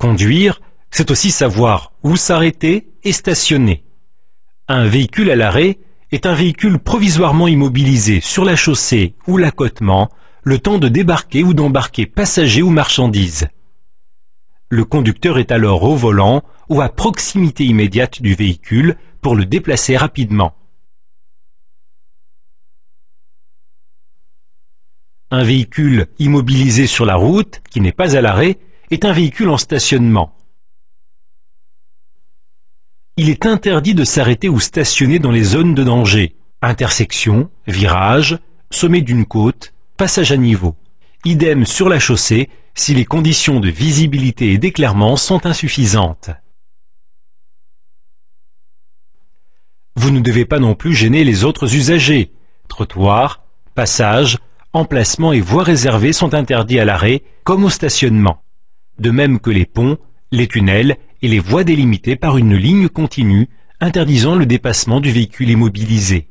Conduire, c'est aussi savoir où s'arrêter et stationner. Un véhicule à l'arrêt est un véhicule provisoirement immobilisé sur la chaussée ou l'accotement, le temps de débarquer ou d'embarquer passagers ou marchandises. Le conducteur est alors au volant ou à proximité immédiate du véhicule pour le déplacer rapidement. Un véhicule immobilisé sur la route, qui n'est pas à l'arrêt, est un véhicule en stationnement. Il est interdit de s'arrêter ou stationner dans les zones de danger, intersections, virages, sommet d'une côte, passage à niveau. Idem sur la chaussée si les conditions de visibilité et d'éclairement sont insuffisantes. Vous ne devez pas non plus gêner les autres usagers. Trottoirs, passages, emplacements et voies réservées sont interdits à l'arrêt comme au stationnement de même que les ponts, les tunnels et les voies délimitées par une ligne continue interdisant le dépassement du véhicule immobilisé.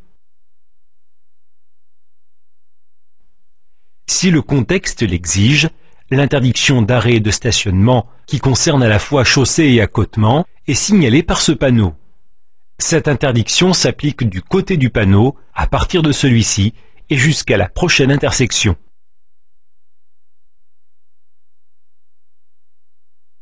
Si le contexte l'exige, l'interdiction d'arrêt et de stationnement qui concerne à la fois chaussée et accotement est signalée par ce panneau. Cette interdiction s'applique du côté du panneau à partir de celui-ci et jusqu'à la prochaine intersection.